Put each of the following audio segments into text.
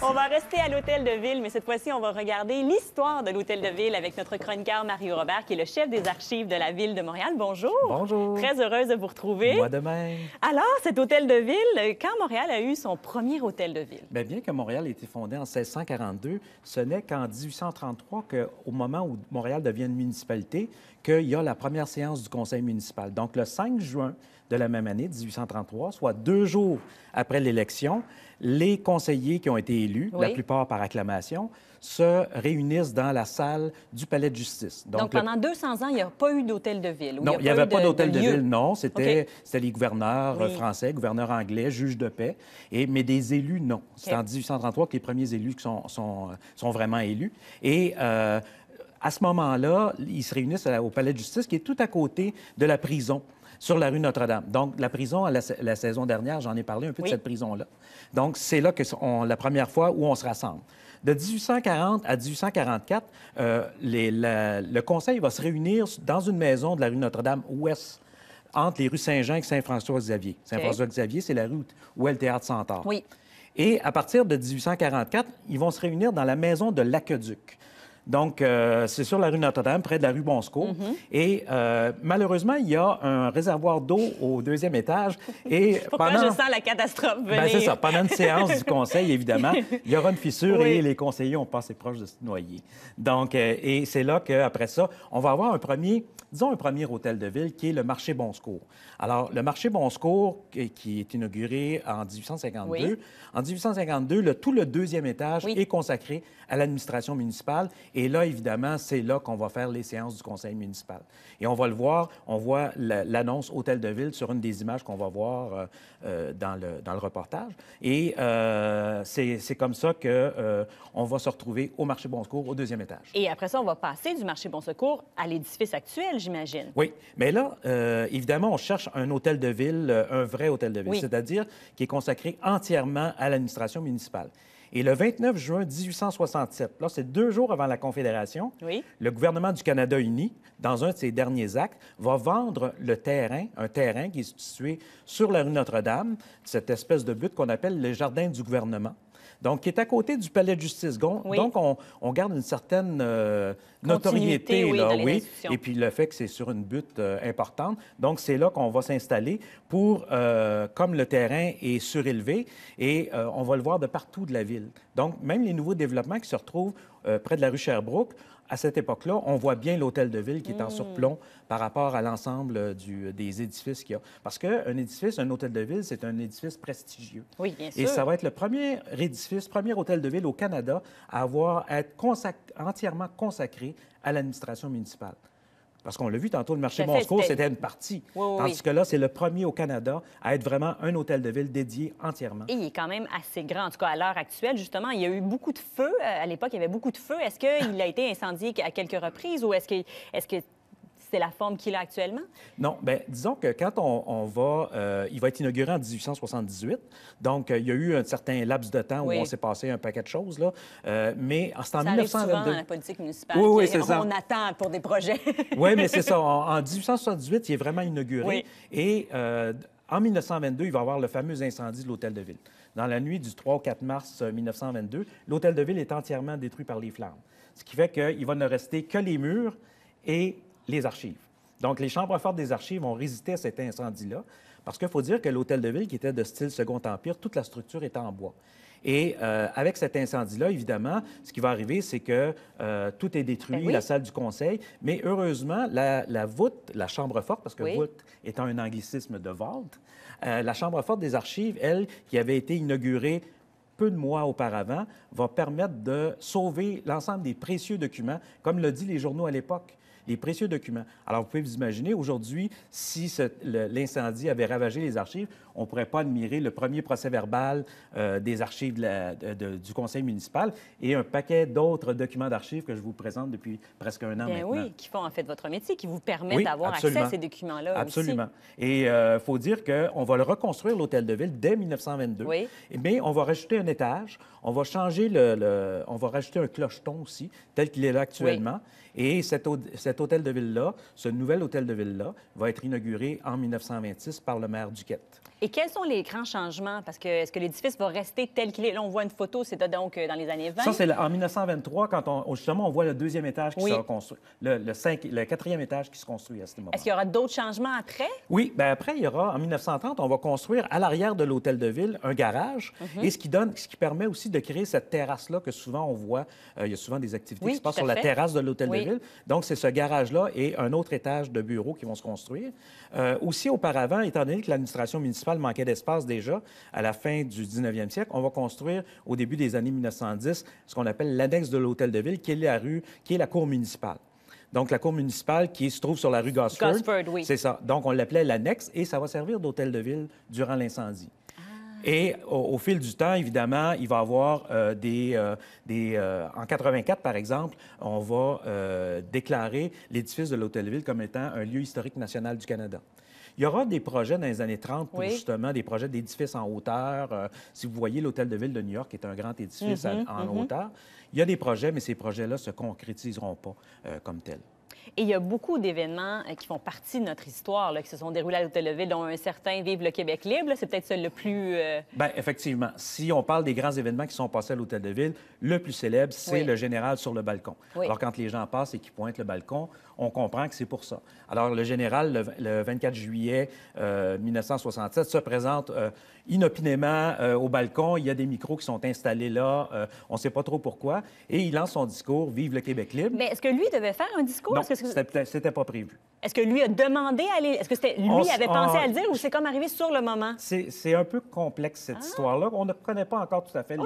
On va rester à l'Hôtel de Ville, mais cette fois-ci, on va regarder l'histoire de l'Hôtel de Ville avec notre chroniqueur Mario Robert, qui est le chef des archives de la Ville de Montréal. Bonjour. Bonjour. Très heureuse de vous retrouver. Moi demain. Alors, cet Hôtel de Ville, quand Montréal a eu son premier Hôtel de Ville? Bien, bien que Montréal ait été fondé en 1642, ce n'est qu'en 1833 au moment où Montréal devient une municipalité, qu'il y a la première séance du conseil municipal. Donc, le 5 juin, de la même année, 1833, soit deux jours après l'élection, les conseillers qui ont été élus, la plupart par acclamation, se réunissent dans la salle du palais de justice. Donc, pendant 200 ans, il n'y a pas eu d'hôtel de ville. Non, il n'y avait pas d'hôtel de, ville, non. C'était les gouverneurs euh, français, gouverneurs anglais, juges de paix, et... mais des élus, non. C'est en 1833 que les premiers élus sont, euh, sont, vraiment élus. Et euh, à ce moment-là, ils se réunissent au palais de justice qui est tout à côté de la prison sur la rue Notre-Dame. Donc, la prison, la, saison dernière, j'en ai parlé un peu de cette prison-là. Donc, c'est là que la première fois où on se rassemble. De 1840 à 1844, euh, les, le conseil va se réunir dans une maison de la rue Notre-Dame-Ouest entre les rues Saint-Jean et Saint-François-Xavier. Saint-François-Xavier, c'est la rue où est le théâtre Centaure. Oui. Et à partir de 1844, ils vont se réunir dans la maison de l'Aqueduc. Donc, euh, c'est sur la rue Notre-Dame, près de la rue Bonsecours, mm-hmm. Et euh, malheureusement, il y a un réservoir d'eau au deuxième étage. Et Pourquoi pendant... je sens la catastrophe ben, venir? c'est ça. Pendant une séance du conseil, évidemment, il y aura une fissure et les conseillers ont passé proche de se noyer. Donc, euh, et c'est là qu'après ça, on va avoir un premier, disons un premier hôtel de ville qui est le marché Bonsecours. Alors, le marché Bonsecours qui est inauguré en 1852, en 1852, le, tout le deuxième étage est consacré à l'administration municipale. Et là, évidemment, c'est là qu'on va faire les séances du conseil municipal. Et on va le voir, on voit l'annonce Hôtel de Ville sur une des images qu'on va voir euh, euh, dans, le, dans, le, reportage. Et euh, c'est comme ça qu'on on va se retrouver au marché Bon Secours, au deuxième étage. Et après ça, on va passer du marché Bon Secours à l'édifice actuel, j'imagine. Oui, mais là, évidemment, on cherche un hôtel de ville, un vrai hôtel de ville, c'est-à-dire qui est consacré entièrement à l'administration municipale. Et le 29 juin 1867, là, c'est deux jours avant la Confédération, le gouvernement du Canada uni, dans un de ses derniers actes, va vendre le terrain, un terrain qui est situé sur la rue Notre-Dame, cette espèce de but qu'on appelle le jardin du gouvernement donc qui est à côté du palais de justice. Donc, on, garde une certaine euh, notoriété, là, oui. Et puis le fait que c'est sur une butte euh, importante. Donc, c'est là qu'on va s'installer pour, euh, comme le terrain est surélevé, et on va le voir de partout de la ville. Donc, même les nouveaux développements qui se retrouvent près de la rue Sherbrooke, à cette époque-là, on voit bien l'hôtel de ville qui est en hmm. surplomb par rapport à l'ensemble euh, euh, des édifices qu'il y a. Parce qu'un édifice, un hôtel de ville, c'est un édifice prestigieux. Oui, bien sûr. Et ça va être le premier édifice, premier hôtel de ville au Canada à avoir être entièrement consacré à l'administration municipale. Parce qu'on l'a vu tantôt, le marché Moscou, c'était une partie. Tandis que là, c'est le premier au Canada à être vraiment un hôtel de ville dédié entièrement. Et il est quand même assez grand, en tout cas à l'heure actuelle. Justement, il y a eu beaucoup de feux. Euh, à l'époque, il y avait beaucoup de feux. Est-ce qu'il a été incendié à quelques reprises ou est-ce que, est -ce que c'est la forme qu'il a actuellement? Non, bien, disons que quand on, va... Euh, il va être inauguré en 1878, donc euh, il y a eu un certain laps de temps où on s'est passé un paquet de choses, là. Euh, mais c'est en 1922... dans la politique municipale. Oui, oui, c'est ça. On attend pour des projets. oui, mais c'est ça. En, 1878, il est vraiment inauguré. Et... En 1922, il va y avoir le fameux incendie de l'Hôtel de Ville. Dans la nuit du 3 au 4 mars 1922, l'Hôtel de Ville est entièrement détruit par les flammes. Ce qui fait qu'il va ne rester que les murs et les archives. Donc, les chambres fortes des archives ont résisté à cet incendie-là, parce qu'il faut dire que l'hôtel de ville, qui était de style Second Empire, toute la structure était en bois. Et euh, avec cet incendie-là, évidemment, ce qui va arriver, c'est que euh, tout est détruit, ben la salle du conseil. Mais heureusement, la, voûte, la chambre forte, parce que voûte étant un anglicisme de vault, euh, la chambre forte des archives, elle, qui avait été inaugurée peu de mois auparavant, va permettre de sauver l'ensemble des précieux documents, comme le dit les journaux à l'époque les précieux documents. Alors, vous pouvez vous imaginer, aujourd'hui, si l'incendie avait ravagé les archives, on ne pourrait pas admirer le premier procès-verbal euh, des archives du conseil municipal et un paquet d'autres documents d'archives que je vous présente depuis presque un an Bien Oui, qui font en fait votre métier, qui vous permettent d'avoir accès à ces documents-là Absolument. Et il euh, faut dire qu'on va le reconstruire, l'hôtel de ville, dès 1922. Oui. Mais on va rajouter un étage, on va changer le... on va rajouter un clocheton aussi, tel qu'il est là actuellement. Et cet, hôtel de ville-là, ce nouvel hôtel de ville-là, va être inauguré en 1926 par le maire Duquette. Et quels sont les grands changements? Parce que est-ce que l'édifice va rester tel qu'il est? Là, on voit une photo, c'était donc dans les années 20. Ça, c'est en 1923, quand on, justement, on voit le deuxième étage qui sera construit, le, quatrième étage qui se construit à ce moment là Est-ce qu'il y aura d'autres changements après? Oui, bien après, il y aura, en 1930, on va construire à l'arrière de l'hôtel de ville un garage, mhm. et ce qui, donne, ce qui permet aussi de créer cette terrasse-là que souvent on voit, euh, il y a souvent des activités qui se passent sur la terrasse de l'hôtel de ville donc, c'est ce garage-là et un autre étage de bureaux qui vont se construire. Euh, aussi, auparavant, étant donné que l'administration municipale manquait d'espace déjà à la fin du 19e siècle, on va construire au début des années 1910 ce qu'on appelle l'annexe de l'hôtel de ville, qui est la rue, qui est la cour municipale. Donc, la cour municipale qui se trouve sur la rue Gosford. Gosford oui. C'est ça. Donc, on l'appelait l'annexe et ça va servir d'hôtel de ville durant l'incendie. Et au, fil du temps, évidemment, il va y avoir euh, des... Euh, euh, en 84, par exemple, on va déclarer l'édifice de l'Hôtel-Ville de comme étant un lieu historique national du Canada. Il y aura des projets dans les années 30 pour justement des projets d'édifices en hauteur. si vous voyez l'Hôtel de Ville de New York, qui est un grand édifice mhm, en mhm. hauteur, il y a des projets, mais ces projets-là ne se concrétiseront pas comme tels. Et il y a beaucoup d'événements euh, qui font partie de notre histoire, qui se sont déroulés à l'Hôtel de Ville, dont un certain Vive le Québec libre. C'est peut-être celui le plus. Euh, ben effectivement. Si on parle des grands événements qui sont passés à l'Hôtel de Ville, le plus célèbre, c'est le général sur le balcon. Alors, quand les gens passent et qu'ils pointent le balcon, on comprend que c'est pour ça. Alors, le général, le, 24 juillet 1967, euh, se présente inopinément au balcon. Il y a des micros qui sont installés là. on ne sait pas trop pourquoi. Et il lance son discours Vive le Québec libre. Mais est-ce que lui devait faire un discours? Non, c'était pas prévu. Est-ce que lui a demandé à aller... Est-ce que c'était lui avait pensé à le dire ou c'est comme arrivé sur le moment? C'est un peu complexe, cette ah. histoire-là. On ne connaît pas encore tout à fait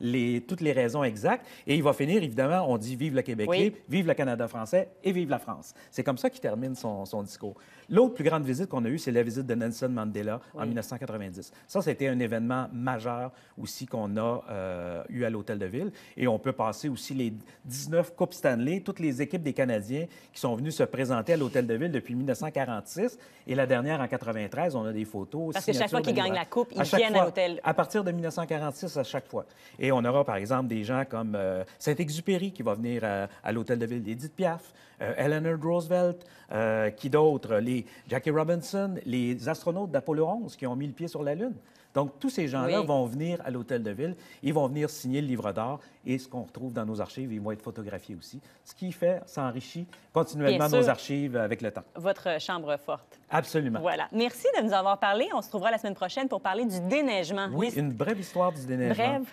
les, toutes les raisons exactes. Et il va finir, évidemment, on dit vive le Québec libre, vive le Canada français et vive la France. C'est comme ça qu'il termine son, son discours. L'autre plus grande visite qu'on a eue, c'est la visite de Nelson Mandela en 1990. Ça, c'était un événement majeur aussi qu'on a euh, eu à l'Hôtel de Ville. Et on peut passer aussi les 19 Coupes Stanley. Toutes les équipes des Canadiens qui sont venus se présenter à l'Hôtel de Ville depuis 1946. Et la dernière, en 93, on a des photos. Parce que chaque fois qu'ils gagnent la Coupe, ils viennent à l'hôtel. À partir de 1946, à chaque fois. Et on aura, par exemple, des gens comme euh, Saint-Exupéry qui va venir euh, à, l'Hôtel de Ville Edith Piaf, euh, Eleanor Roosevelt, qui d'autres, les Jackie Robinson, les astronautes d'Apollo 11 qui ont mis le pied sur la Lune. Donc, tous ces gens-là vont venir à l'hôtel de ville, ils vont venir signer le livre d'art et ce qu'on retrouve dans nos archives, ils vont être photographiés aussi. Ce qui fait, enrichit continuellement nos archives avec le temps. Votre chambre forte. Absolument. Voilà. Merci de nous avoir parlé. On se trouvera la semaine prochaine pour parler du déneigement. Oui, une brève histoire du déneigement. Brève.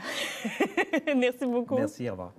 Merci beaucoup. Merci, au revoir.